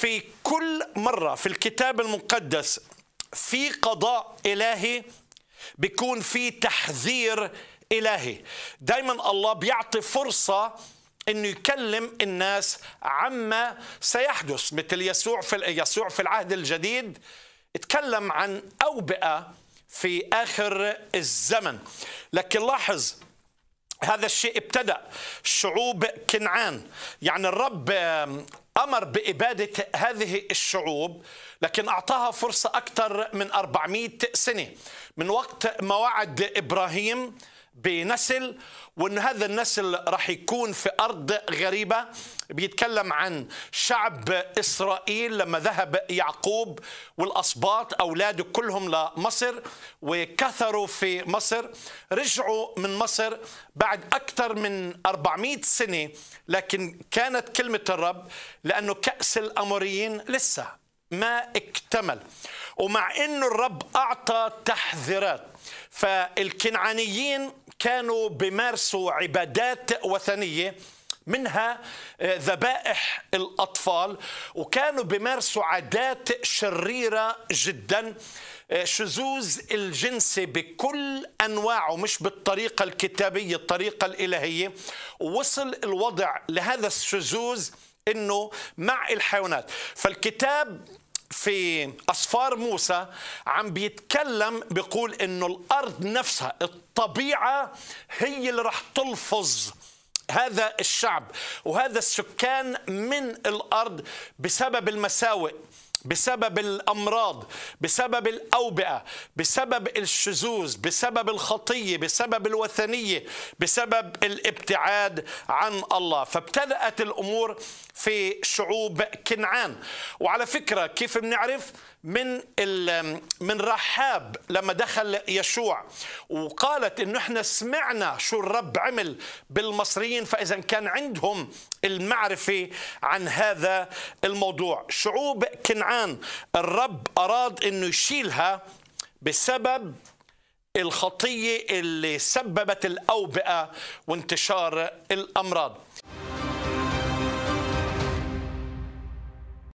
في كل مرة في الكتاب المقدس في قضاء إلهي بيكون في تحذير إلهي دايما الله بيعطي فرصة انه يكلم الناس عما سيحدث مثل يسوع في يسوع في العهد الجديد اتكلم عن اوبئه في اخر الزمن لكن لاحظ هذا الشيء ابتدا شعوب كنعان يعني الرب أمر بإبادة هذه الشعوب لكن أعطاها فرصة أكثر من 400 سنة من وقت ما وعد إبراهيم بنسل وأن هذا النسل راح يكون في أرض غريبة بيتكلم عن شعب إسرائيل لما ذهب يعقوب والأسباط أولاده كلهم لمصر وكثروا في مصر رجعوا من مصر بعد أكثر من 400 سنة لكن كانت كلمة الرب لأنه كأس الأموريين لسه ما اكتمل ومع أنه الرب أعطى تحذيرات فالكنعانيين كانوا بمارسوا عبادات وثنيه منها آه، ذبائح الاطفال وكانوا بمارسوا عادات شريره جدا آه، شذوذ الجنس بكل انواعه مش بالطريقه الكتابيه الطريقه الالهيه ووصل الوضع لهذا الشذوذ انه مع الحيوانات فالكتاب في أصفار موسى عم بيتكلم بيقول إنه الأرض نفسها الطبيعة هي اللي رح تلفظ هذا الشعب وهذا السكان من الأرض بسبب المساوئ بسبب الامراض بسبب الاوبئه بسبب الشذوذ بسبب الخطيه بسبب الوثنيه بسبب الابتعاد عن الله فابتدات الامور في شعوب كنعان وعلى فكره كيف بنعرف من من رحاب لما دخل يشوع وقالت انه احنا سمعنا شو الرب عمل بالمصريين فاذا كان عندهم المعرفه عن هذا الموضوع شعوب كنعان جدعان الرب أراد أنه يشيلها بسبب الخطية اللي سببت الأوبئة وانتشار الأمراض